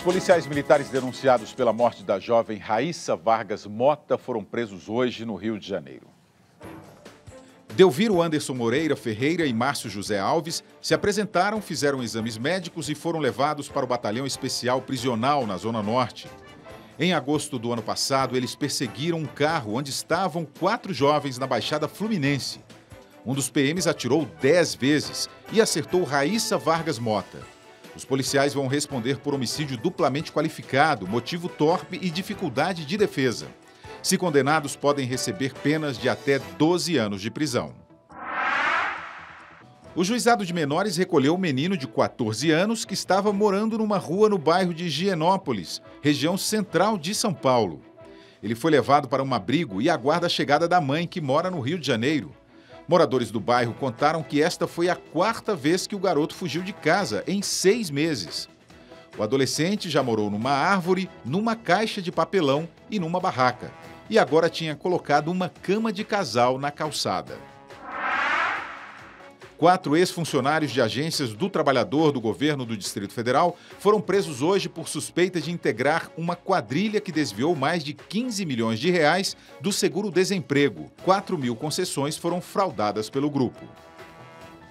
Os policiais militares denunciados pela morte da jovem Raíssa Vargas Mota foram presos hoje no Rio de Janeiro. Delviro Anderson Moreira Ferreira e Márcio José Alves se apresentaram, fizeram exames médicos e foram levados para o Batalhão Especial Prisional, na Zona Norte. Em agosto do ano passado, eles perseguiram um carro onde estavam quatro jovens na Baixada Fluminense. Um dos PMs atirou dez vezes e acertou Raíssa Vargas Mota. Os policiais vão responder por homicídio duplamente qualificado, motivo torpe e dificuldade de defesa. Se condenados, podem receber penas de até 12 anos de prisão. O juizado de menores recolheu o um menino de 14 anos que estava morando numa rua no bairro de Higienópolis, região central de São Paulo. Ele foi levado para um abrigo e aguarda a chegada da mãe, que mora no Rio de Janeiro. Moradores do bairro contaram que esta foi a quarta vez que o garoto fugiu de casa em seis meses. O adolescente já morou numa árvore, numa caixa de papelão e numa barraca. E agora tinha colocado uma cama de casal na calçada. Quatro ex-funcionários de agências do trabalhador do governo do Distrito Federal foram presos hoje por suspeita de integrar uma quadrilha que desviou mais de 15 milhões de reais do seguro-desemprego. 4 mil concessões foram fraudadas pelo grupo.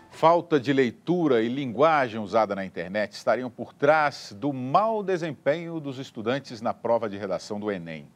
Falta de leitura e linguagem usada na internet estariam por trás do mau desempenho dos estudantes na prova de redação do Enem.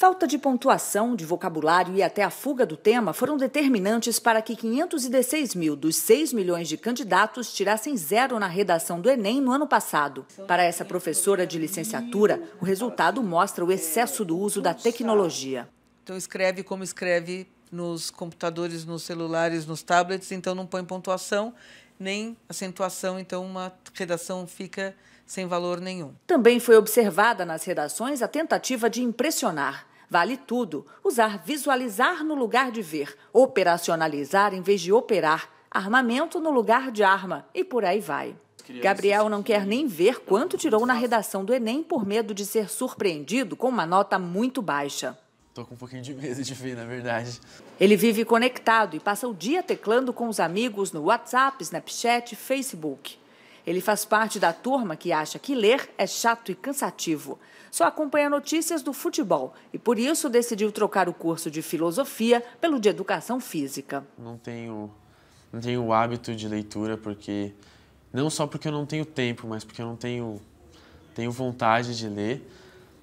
Falta de pontuação, de vocabulário e até a fuga do tema foram determinantes para que 516 mil dos 6 milhões de candidatos tirassem zero na redação do Enem no ano passado. Para essa professora de licenciatura, o resultado mostra o excesso do uso da tecnologia. Então, escreve como escreve nos computadores, nos celulares, nos tablets, então não põe pontuação nem acentuação, então uma redação fica sem valor nenhum. Também foi observada nas redações a tentativa de impressionar. Vale tudo. Usar visualizar no lugar de ver, operacionalizar em vez de operar, armamento no lugar de arma e por aí vai. Gabriel não quer nem ver quanto tirou na redação do Enem por medo de ser surpreendido com uma nota muito baixa. Tô com um pouquinho de medo de ver, na verdade. Ele vive conectado e passa o dia teclando com os amigos no WhatsApp, Snapchat, Facebook. Ele faz parte da turma que acha que ler é chato e cansativo. Só acompanha notícias do futebol e por isso decidiu trocar o curso de filosofia pelo de educação física. Não tenho não tenho o hábito de leitura porque não só porque eu não tenho tempo, mas porque eu não tenho tenho vontade de ler.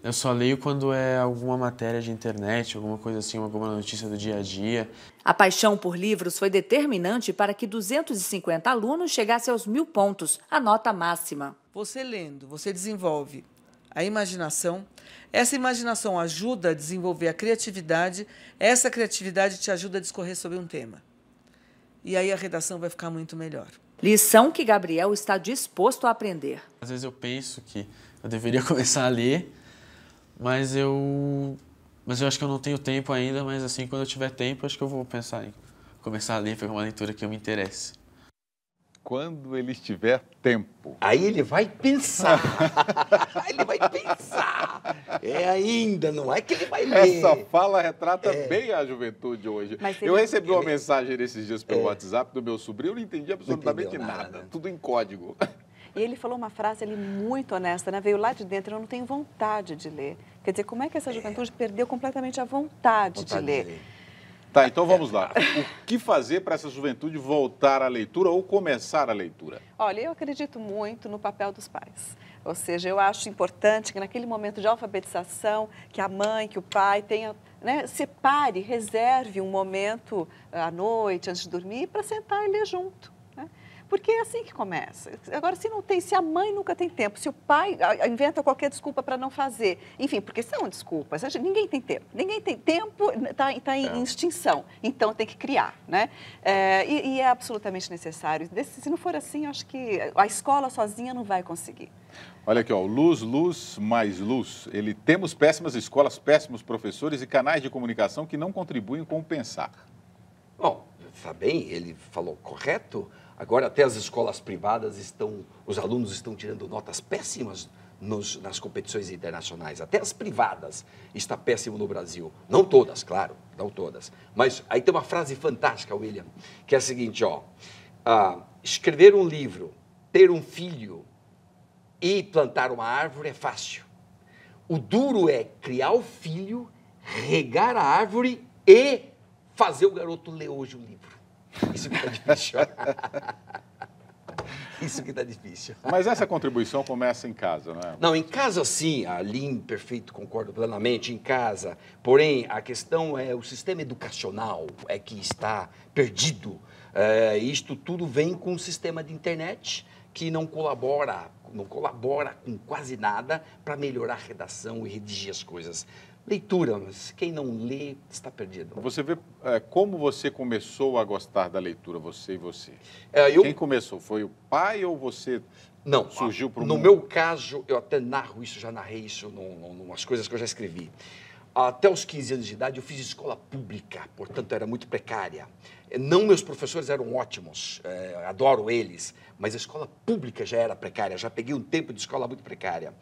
Eu só leio quando é alguma matéria de internet, alguma coisa assim, alguma notícia do dia a dia. A paixão por livros foi determinante para que 250 alunos chegassem aos mil pontos, a nota máxima. Você lendo, você desenvolve a imaginação. Essa imaginação ajuda a desenvolver a criatividade. Essa criatividade te ajuda a discorrer sobre um tema. E aí a redação vai ficar muito melhor. Lição que Gabriel está disposto a aprender. Às vezes eu penso que eu deveria começar a ler, mas eu. Mas eu acho que eu não tenho tempo ainda, mas assim, quando eu tiver tempo, acho que eu vou pensar em começar a ler, pegar uma leitura que eu me interesse. Quando ele tiver tempo. Aí ele vai pensar. ele vai pensar. É ainda, não é que ele vai ler. Essa fala retrata é. bem a juventude hoje. Eu recebi uma mensagem nesses dias pelo é. WhatsApp do meu sobrinho, eu não entendi absolutamente não nada. nada. Tudo em código. E ele falou uma frase ali muito honesta, né? Veio lá de dentro, eu não tenho vontade de ler. Quer dizer, como é que essa juventude perdeu completamente a vontade, vontade de ler? De ler. Tá, então vamos lá. O que fazer para essa juventude voltar à leitura ou começar a leitura? Olha, eu acredito muito no papel dos pais. Ou seja, eu acho importante que naquele momento de alfabetização, que a mãe, que o pai tenha, né, separe, reserve um momento eh, à noite, antes de dormir, para sentar e ler junto. Porque é assim que começa. Agora, se não tem, se a mãe nunca tem tempo, se o pai inventa qualquer desculpa para não fazer, enfim, porque são desculpas. Ninguém tem tempo. Ninguém tem tempo, está tá em é. extinção. Então tem que criar, né? É, e, e, é absolutamente necessário. Se não for assim, acho que a escola sozinha não vai conseguir. Olha aqui, ó, luz, luz, mais luz. Ele temos péssimas escolas, péssimos professores e canais de comunicação que não contribuem com o pensar. Bom, está bem, ele falou correto, Agora até as escolas privadas estão, os alunos estão tirando notas péssimas nos, nas competições internacionais. Até as privadas está péssimo no Brasil. Não todas, claro, não todas. Mas aí tem uma frase fantástica, William, que é a seguinte, ó. Ah, escrever um livro, ter um filho e plantar uma árvore é fácil. O duro é criar o filho, regar a árvore e fazer o garoto ler hoje o livro. Isso que tá difícil. Isso que tá difícil. Mas essa contribuição começa em casa, não é? Não, em casa sim, ali, perfeito, concordo plenamente, em casa. Porém, a questão é o sistema educacional é que está perdido. É, isto tudo vem com um sistema de internet que não colabora, não colabora com quase nada para melhorar a redação e redigir as coisas leitura, mas quem não lê está perdido. Você vê é, como você começou a gostar da leitura, você e você? É, eu... Quem começou? Foi o pai ou você não, surgiu para o No meu caso, eu até narro isso, já narrei isso umas coisas que eu já escrevi. Até os 15 anos de idade, eu fiz escola pública, portanto, era muito precária. É, não meus professores eram ótimos, é, adoro eles, mas a escola pública já era precária, já peguei um tempo de escola muito precária.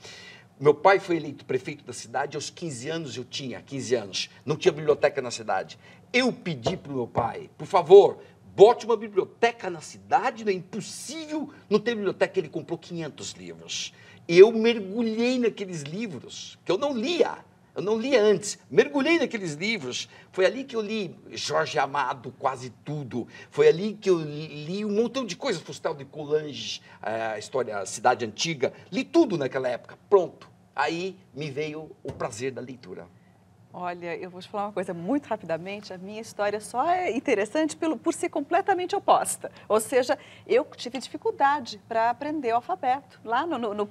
Meu pai foi eleito prefeito da cidade aos 15 anos, eu tinha 15 anos, não tinha biblioteca na cidade. Eu pedi para o meu pai, por favor, bote uma biblioteca na cidade, não é impossível não ter biblioteca. Ele comprou 500 livros. Eu mergulhei naqueles livros, que eu não lia. Eu não li antes, mergulhei naqueles livros. Foi ali que eu li Jorge Amado, quase tudo. Foi ali que eu li um montão de coisas, Fustel de Coulanges, a história, a cidade antiga. Li tudo naquela época. Pronto. Aí me veio o prazer da leitura. Olha, eu vou te falar uma coisa muito rapidamente. A minha história só é interessante pelo, por ser completamente oposta. Ou seja, eu tive dificuldade para aprender o alfabeto. Lá no, no, no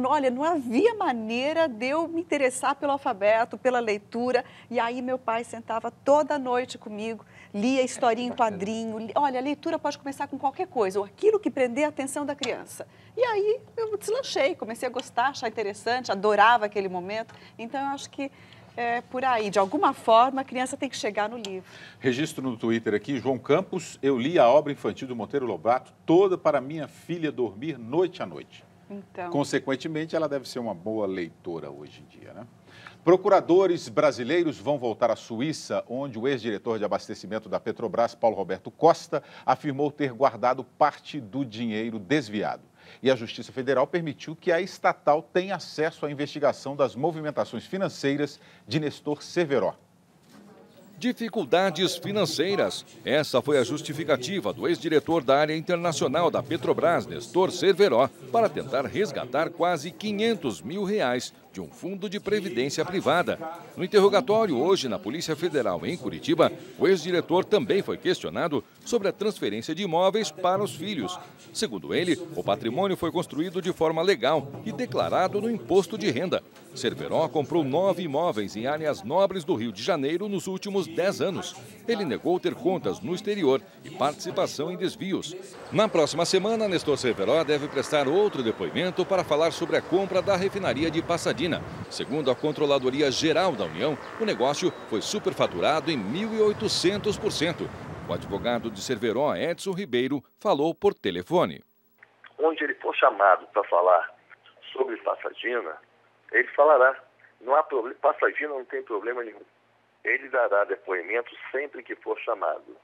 no, olha, não havia maneira de eu me interessar pelo alfabeto, pela leitura. E aí meu pai sentava toda noite comigo, lia historinha em quadrinho. Olha, a leitura pode começar com qualquer coisa, ou aquilo que prender a atenção da criança. E aí eu deslanchei, comecei a gostar, achar interessante, adorava aquele momento. Então eu acho que é, por aí. De alguma forma, a criança tem que chegar no livro. Registro no Twitter aqui, João Campos, eu li a obra infantil do Monteiro Lobato toda para minha filha dormir noite a noite. Então... Consequentemente, ela deve ser uma boa leitora hoje em dia, né? Procuradores brasileiros vão voltar à Suíça, onde o ex-diretor de abastecimento da Petrobras, Paulo Roberto Costa, afirmou ter guardado parte do dinheiro desviado. E a Justiça Federal permitiu que a estatal tenha acesso à investigação das movimentações financeiras de Nestor Cerveró. Dificuldades financeiras. Essa foi a justificativa do ex-diretor da área internacional da Petrobras, Nestor Cerveró, para tentar resgatar quase 500 mil reais de um fundo de previdência privada. No interrogatório hoje na Polícia Federal em Curitiba, o ex-diretor também foi questionado sobre a transferência de imóveis para os filhos. Segundo ele, o patrimônio foi construído de forma legal e declarado no imposto de renda. Cerveró comprou nove imóveis em áreas nobres do Rio de Janeiro nos últimos dez anos. Ele negou ter contas no exterior e participação em desvios. Na próxima semana, Nestor Cerveró deve prestar outro depoimento para falar sobre a compra da refinaria de Passadinha Segundo a Controladoria Geral da União, o negócio foi superfaturado em 1.800%. O advogado de Cerveró, Edson Ribeiro, falou por telefone. Onde ele for chamado para falar sobre Passagina, ele falará. Não há problema, Passagina não tem problema nenhum. Ele dará depoimento sempre que for chamado.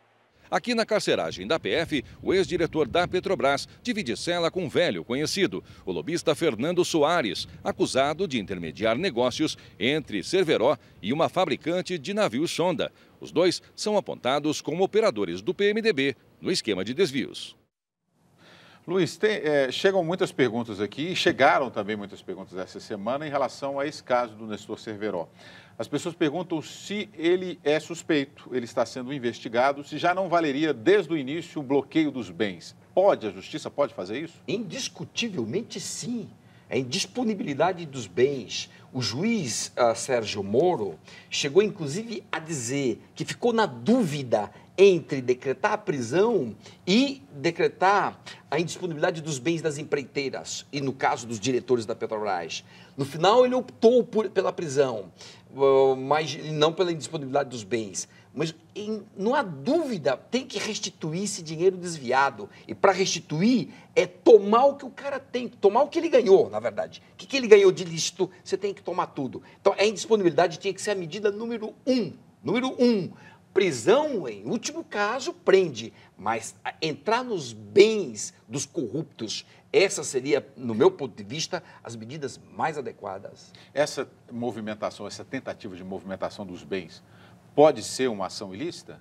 Aqui na carceragem da PF, o ex-diretor da Petrobras divide cela com um velho conhecido, o lobista Fernando Soares, acusado de intermediar negócios entre Cerveró e uma fabricante de navios sonda. Os dois são apontados como operadores do PMDB no esquema de desvios. Luiz, tem, é, chegam muitas perguntas aqui, chegaram também muitas perguntas essa semana em relação a esse caso do Nestor Cerveró. As pessoas perguntam se ele é suspeito, ele está sendo investigado, se já não valeria desde o início o bloqueio dos bens. Pode, a justiça pode fazer isso? Indiscutivelmente sim a é indisponibilidade dos bens. O juiz uh, Sérgio Moro chegou inclusive a dizer que ficou na dúvida entre decretar a prisão e decretar a indisponibilidade dos bens das empreiteiras, e no caso dos diretores da Petrobras. No final, ele optou por, pela prisão, ah, mas não pela indisponibilidade dos bens. Mas em, não há dúvida, tem que restituir esse dinheiro desviado. E para restituir, é tomar o que o cara tem, tomar o que ele ganhou, na verdade. O que, que ele ganhou de lícito, você tem que tomar tudo. Então, a indisponibilidade tinha que ser a medida número um. Número um. Prisão, em último caso, prende. Mas entrar nos bens dos corruptos, essa seria, no meu ponto de vista, as medidas mais adequadas. Essa movimentação, essa tentativa de movimentação dos bens pode ser uma ação ilícita?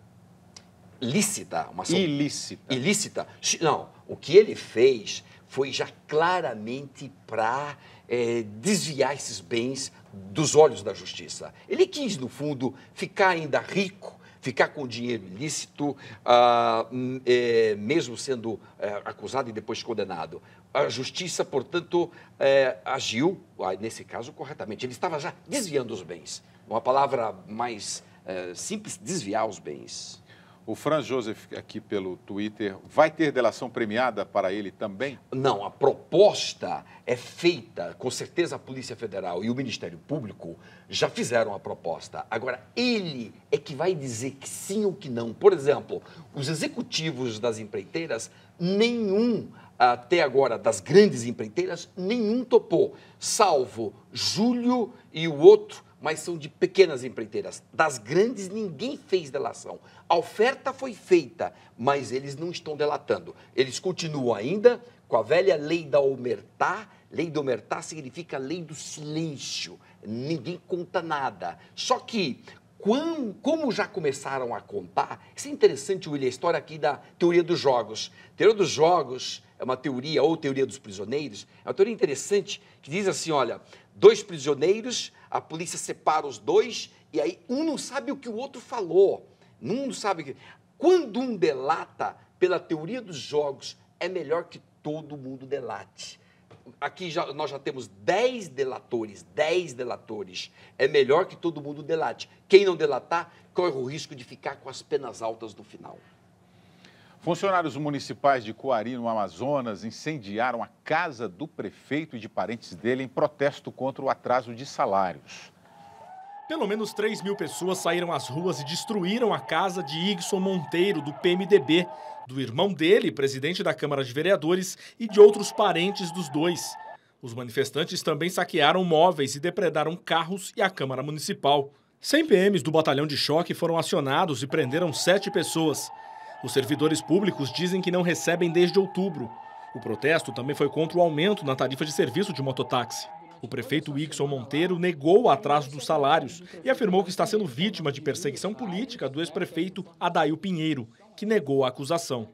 Lícita, uma ação ilícita. Ilícita. Não, o que ele fez foi já claramente para é, eh, desviar esses bens dos olhos da justiça. Ele quis, no fundo, ficar ainda rico, ficar com dinheiro ilícito, ah, é, mesmo sendo é, acusado e depois condenado. A justiça, portanto, agiu, ah, nesse caso, corretamente. Ele estava já desviando os bens. Uma palavra mais é, simples desviar os bens. O Franz Joseph, aqui pelo Twitter, vai ter delação premiada para ele também? Não, a proposta é feita, com certeza a Polícia Federal e o Ministério Público já fizeram a proposta. Agora, ele é que vai dizer que sim ou que não. Por exemplo, os executivos das empreiteiras, nenhum até agora das grandes empreiteiras, nenhum topou, salvo Júlio e o outro mas são de pequenas empreiteiras. Das grandes, ninguém fez delação. A oferta foi feita, mas eles não estão delatando. Eles continuam ainda com a velha lei da omertá. Lei do omertá significa lei do silêncio. Ninguém conta nada. Só que, quando, como já começaram a contar, isso é interessante, William, a história aqui da teoria dos jogos. teoria dos jogos é uma teoria ou teoria dos prisioneiros, é uma teoria interessante que diz assim, olha, dois prisioneiros, a polícia separa os dois e aí um não sabe o que o outro falou, um não sabe que... quando um delata pela teoria dos jogos é melhor que todo mundo delate. Aqui já, nós já temos 10 delatores, 10 delatores. É melhor que todo mundo delate. Quem não delatar corre o risco de ficar com as penas altas no final. Funcionários municipais de Coari, no Amazonas, incendiaram a casa do prefeito e de parentes dele em protesto contra o atraso de salários. Pelo menos 3 mil pessoas saíram às ruas e destruíram a casa de Igson Monteiro, do PMDB, do irmão dele, presidente da Câmara de Vereadores, e de outros parentes dos dois. Os manifestantes também saquearam móveis e depredaram carros e a Câmara Municipal. 100 PMs do Batalhão de Choque foram acionados e prenderam sete pessoas. Os servidores públicos dizem que não recebem desde outubro. O protesto também foi contra o aumento na tarifa de serviço de mototáxi. O prefeito Wixon Monteiro negou o atraso dos salários e afirmou que está sendo vítima de perseguição política do ex-prefeito Adail Pinheiro, que negou a acusação.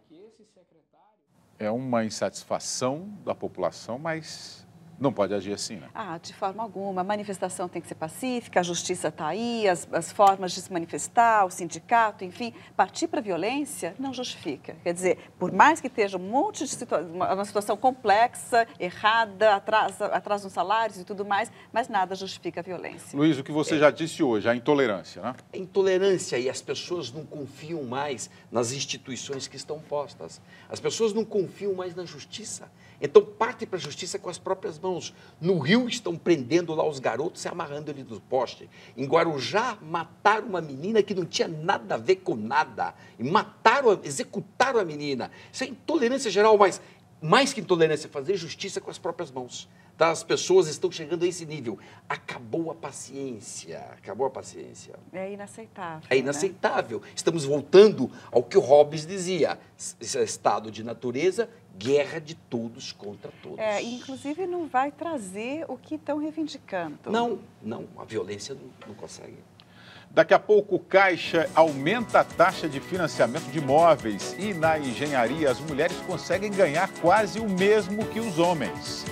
É uma insatisfação da população, mas não pode agir assim, né? Ah, de forma alguma. A manifestação tem que ser pacífica, a justiça está aí, as, as formas de se manifestar, o sindicato, enfim. Partir para a violência não justifica. Quer dizer, por mais que esteja um monte de situa uma situação complexa, errada, atrás atrasa nos salários e tudo mais, mas nada justifica a violência. Luiz, o que você é. já disse hoje, a intolerância, né? A intolerância e as pessoas não confiam mais nas instituições que estão postas. As pessoas não confiam mais na justiça então parte para a justiça é com as próprias mãos. No Rio estão prendendo lá os garotos e amarrando eles do poste. Em Guarujá mataram uma menina que não tinha nada a ver com nada. E mataram, executaram a menina. Isso é intolerância geral, mas mais que intolerância, é fazer justiça com as próprias mãos das pessoas estão chegando a esse nível. Acabou a paciência. Acabou a paciência. É inaceitável. É né? inaceitável. Né? Estamos voltando ao que o Hobbes dizia: estado de natureza, guerra de todos contra todos. É, inclusive não vai trazer o que estão reivindicando. Não, não. A violência não, não consegue. Daqui a pouco, Caixa aumenta a taxa de financiamento de imóveis e na engenharia as mulheres conseguem ganhar quase o mesmo que os homens.